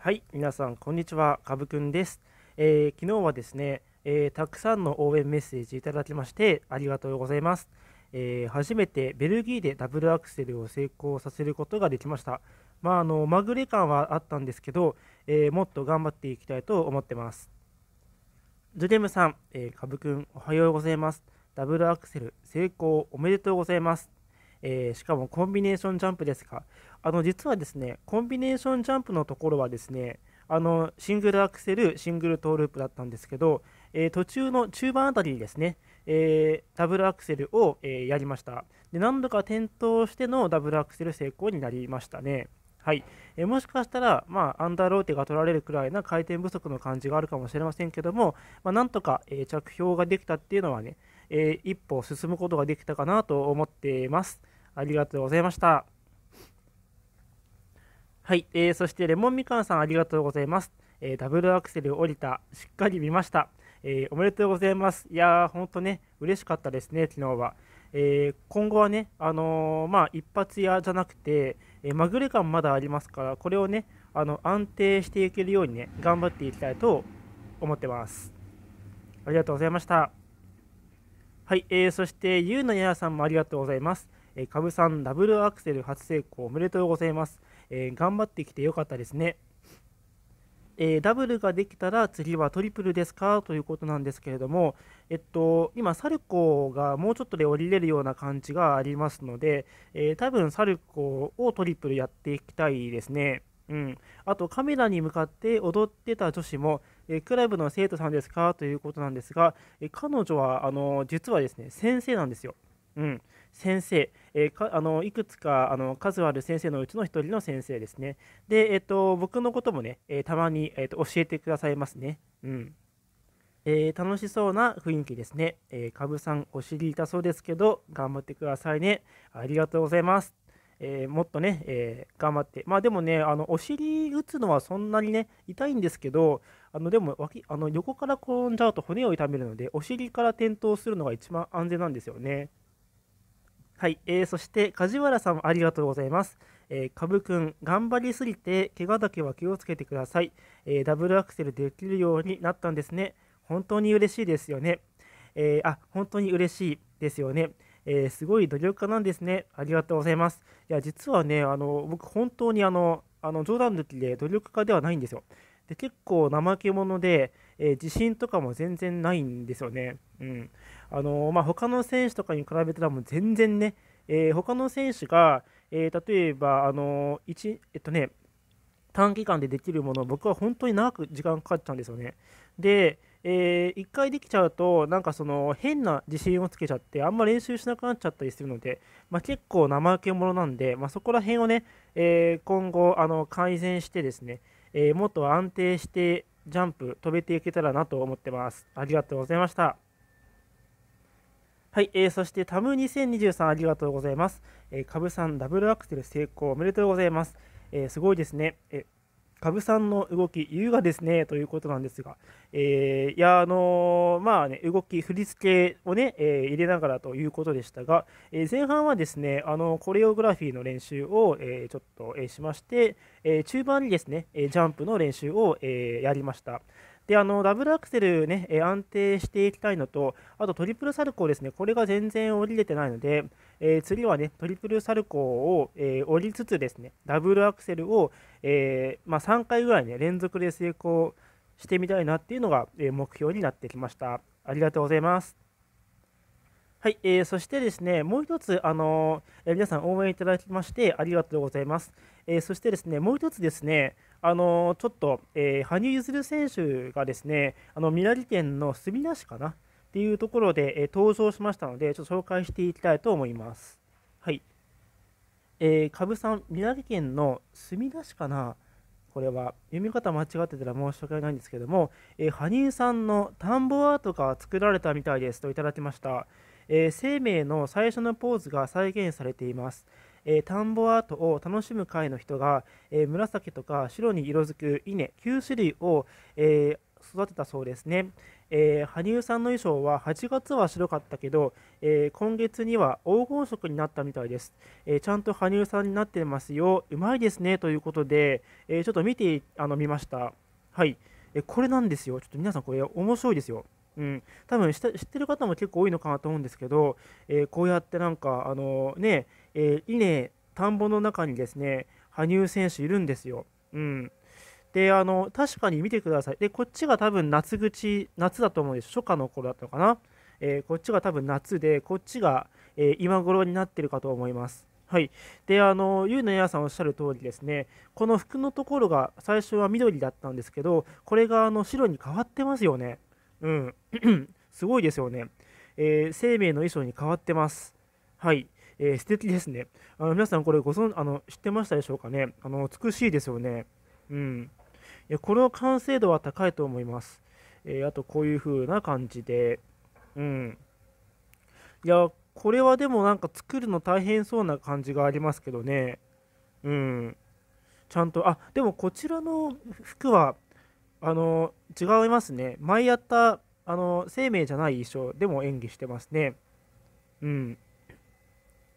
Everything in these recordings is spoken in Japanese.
はい皆さんこんにちはかぶくんです、えー、昨日はですね、えー、たくさんの応援メッセージいただきましてありがとうございます、えー、初めてベルギーでダブルアクセルを成功させることができましたまああのまぐれ感はあったんですけど、えもっと頑張っていきたいと思ってますジズデムさん、えかぶくんおはようございますダブルアクセル成功おめでとうございますえー、しかもコンビネーションジャンプですか。あの実はですね、コンビネーションジャンプのところはですね、あのシングルアクセル、シングルトーループだったんですけど、えー、途中の中盤あたりにですね、えー、ダブルアクセルを、えー、やりました。で何度か転倒してのダブルアクセル成功になりましたね。はい、えもしかしたら、まあ、アンダーローテが取られるくらいな回転不足の感じがあるかもしれませんけども、まあ、なんとか、え着氷ができたっていうのはね、えー、一歩進むことができたかなと思っています。ありがとうございました。はい、えー、そしてレモンみかんさんありがとうございます。えー、ダブルアクセル降りた、しっかり見ました。えー、おめでとうございます。いやー、ほんとね、嬉しかったですね、昨日は。えー、今後はね、あのー、まあ、一発屋じゃなくて、えー、まぐれ感まだありますから、これをね、あの安定していけるようにね、頑張っていきたいと思ってます。ありがとうございました。はい、えー、そしてゆうのややさんもありがとうございます。えー、かぶさん、ダブルアクセル初成功おめでとうございます。えー、頑張ってきてよかったですね。えー、ダブルができたら次はトリプルですかということなんですけれども、えっと、今、サルコーがもうちょっとで降りれるような感じがありますので、えー、多分サルコーをトリプルやっていきたいですね。うん、あとカメラに向かって踊ってた女子も、えクラブの生徒さんですかということなんですが、え彼女はあの実はですね先生なんですよ。うん、先生、えー、あのいくつかあの数ある先生のうちの1人の先生ですね。で、えっと、僕のこともね、えたまに、えっと、教えてくださいますね。うんえー、楽しそうな雰囲気ですね。えー、かぶさん、お尻痛そうですけど、頑張ってくださいね。ありがとうございます。えー、もっとね、えー、頑張って、まあでもね、あのお尻打つのはそんなにね、痛いんですけど、あのでも脇あの横から転んじゃうと骨を痛めるので、お尻から転倒するのが一番安全なんですよね。はい、えー、そして梶原さんありがとうございます。えー、カブくん、頑張りすぎて、怪我だけは気をつけてください、えー、ダブルアクセルできるようになったんですね。本当に嬉しいですよね。えー、あ、本当に嬉しいですよね。えー、すごい努力家なんですね。ありがとうございます。いや、実はね、あの僕、本当にあのあの冗談抜きで努力家ではないんですよ。で結構怠け者で、えー、自信とかも全然ないんですよね。うんあのまあ、他の選手とかに比べたらもう全然ね、えー、他の選手が、えー、例えば、あのーえっとね、短期間でできるもの僕は本当に長く時間かかっちゃうんですよね。で、えー、1回できちゃうと、なんかその変な自信をつけちゃって、あんま練習しなくなっちゃったりするので、まあ、結構怠け者なんで、まあ、そこら辺をね、えー、今後あの改善してですね、えー、もっと安定してジャンプ飛べていけたらなと思ってます。ありがとうございました。はい、えー、そしてタム2023ありがとうございます。えー、株さんダブルアクセル成功おめでとうございます。えー、すごいですね。えー株さんの動き、優雅ですねということなんですが、えー、いや、あのー、まあね、動き、振り付けをね、えー、入れながらということでしたが、え前半はですね、あのコレオグラフィーの練習を、えちょっと、えしまして、え中盤にですね、えジャンプの練習を、えやりました。であのダブルアクセルね、え安定していきたいのと、あとトリプルサルコーですね、これが全然降りれてないので、えー、次はね、トリプルサルコーを、えー、降りつつですね、ダブルアクセルを、えー、まあ、3回ぐらいね、連続で成功してみたいなっていうのが、え目標になってきました。ありがとうございます。はい、えー、そしてですね、もう一つ、あのー、皆さん応援いただきましてありがとうございます。えー、そしてですね、もう一つですね、あのー、ちょっと、え羽生結弦選手がですね、あの宮城県の住田市かな、っていうところで、えー、登場しましたので、ちょっと紹介していきたいと思います。はい。えー、株さん、宮城県の墨田市かな、これは、読み方間違ってたら申し訳ないんですけども、えー、羽生さんの田んぼアートが作られたみたいですといただきました。えー、生命の最初のポーズが再現されています。えー、田んぼアートを楽しむ会の人が、えー、紫とか白に色づく稲9種類を、え育てたそうですね、えー、羽生さんの衣装は8月は白かったけど、えー、今月には黄金色になったみたいです、えー、ちゃんと羽生さんになってますようまいですねということで、えちょっと見てあの見ましたはい、えこれなんですよちょっと皆さんこれ面白いですようん、多分知ってる方も結構多いのかなと思うんですけど、えこうやってなんかあのね、え稲田んぼの中にですね羽生選手いるんですよ。うん、で、あの、確かに見てください。で、こっちが多分夏口、夏だと思うんです。初夏の頃だったのかな。えー、こっちが多分夏で、こっちが、えー、今頃になってるかと思います。はい。で、あの、ゆうのやさんおっしゃる通りですね、この服のところが最初は緑だったんですけど、これがあの白に変わってますよね。うん。すごいですよね。えー、生命の衣装に変わってます。はい。えー、素敵ですね。あの皆さん、これご存あの知ってましたでしょうかね。あの美しいですよね。うん。この完成度は高いと思います。えあと、こういう風な感じで。うん。いや、これはでもなんか作るの大変そうな感じがありますけどね。うん。ちゃんと、あ、でもこちらの服は、あの、違いますね。前やった、あの、生命じゃない衣装でも演技してますね。うん。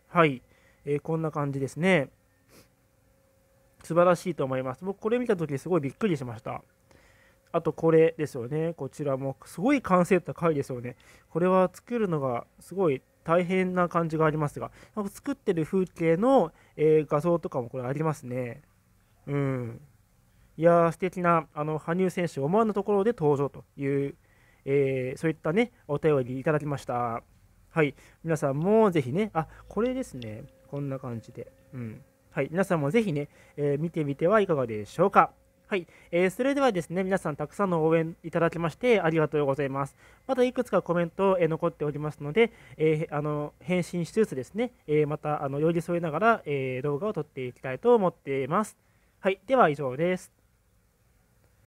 はい。えー、こんな感じですね。素晴らしいと思います。僕これ見た時すごいびっくりしました。あとこれですよね。こちらもすごい完成度高いですよね。これは作るのがすごい大変な感じがありますが、作ってる風景の、えー、画像とかもこれありますね。うん。いやー、素敵なあの、羽生選手、思わぬところで登場という、えー、そういったね、お便りいただきました。はい。皆さんもぜひね、あ、これですね。こんな感じで。うん。はい、皆さんもぜひね、えー、見てみてはいかがでしょうか。はい、えー、それではですね、皆さんたくさんの応援いただきましてありがとうございます。またいくつかコメント、えー、残っておりますので、えー、あの返信しつつですね、えまたあの寄り添いながら、え動画を撮っていきたいと思っています。はい、では以上です。